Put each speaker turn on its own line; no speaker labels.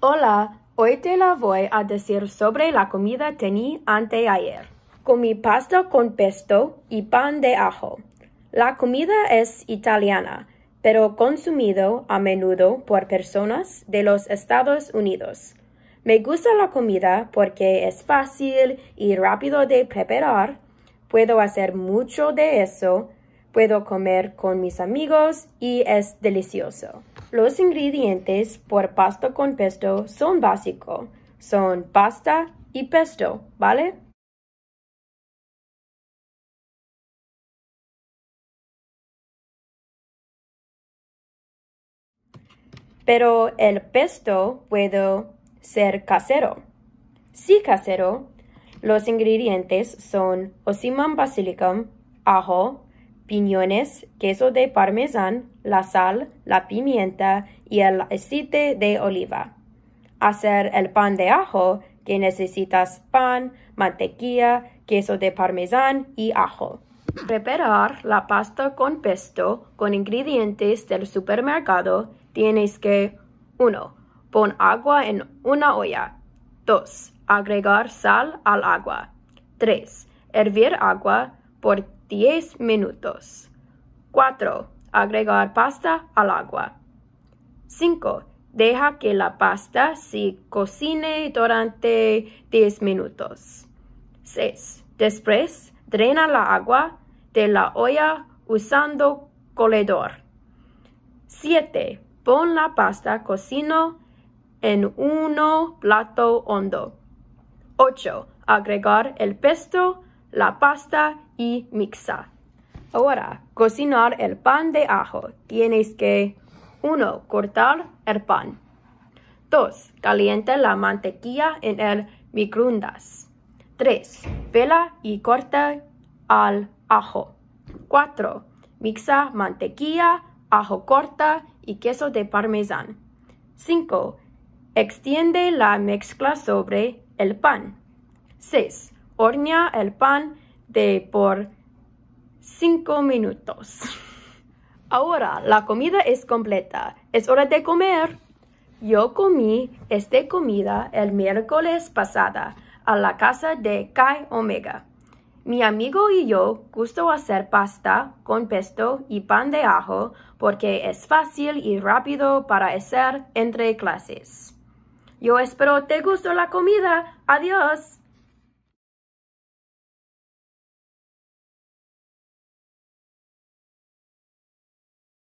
Hola, hoy te la voy a decir sobre la comida que tení anteayer. Comí pasta con pesto y pan de ajo. La comida es italiana, pero consumido a menudo por personas de los Estados Unidos. Me gusta la comida porque es fácil y rápido de preparar. Puedo hacer mucho de eso. Puedo comer con mis amigos y es delicioso. Los ingredientes por pasta con pesto son básicos. Son pasta y pesto, ¿vale? Pero el pesto puede ser casero. Si casero, los ingredientes son osimum basilicum, ajo, piñones, queso de parmesán, la sal, la pimienta y el aceite de oliva. Hacer el pan de ajo, que necesitas pan, mantequilla, queso de parmesán y ajo. Preparar la pasta con pesto con ingredientes del supermercado tienes que 1. Pon agua en una olla. 2. Agregar sal al agua. 3. Hervir agua por 10 minutos. 4. Agregar pasta al agua. 5. Deja que la pasta se cocine durante 10 minutos. 6. Después, drena la agua de la olla usando coledor. 7. Pon la pasta cocino en un plato hondo. 8. Agregar el pesto la pasta y mixa. Ahora, cocinar el pan de ajo. Tienes que 1. Cortar el pan. 2. Caliente la mantequilla en el microondas. 3. Pela y corta al ajo. 4. Mixa mantequilla, ajo corta y queso de parmesan. 5. Extiende la mezcla sobre el pan. 6 hornea el pan de por 5 minutos. Ahora la comida es completa. Es hora de comer. Yo comí esta comida el miércoles pasada a la casa de Kai Omega. Mi amigo y yo gusto hacer pasta con pesto y pan de ajo porque es fácil y rápido para hacer entre clases. Yo espero te gustó la comida. Adiós.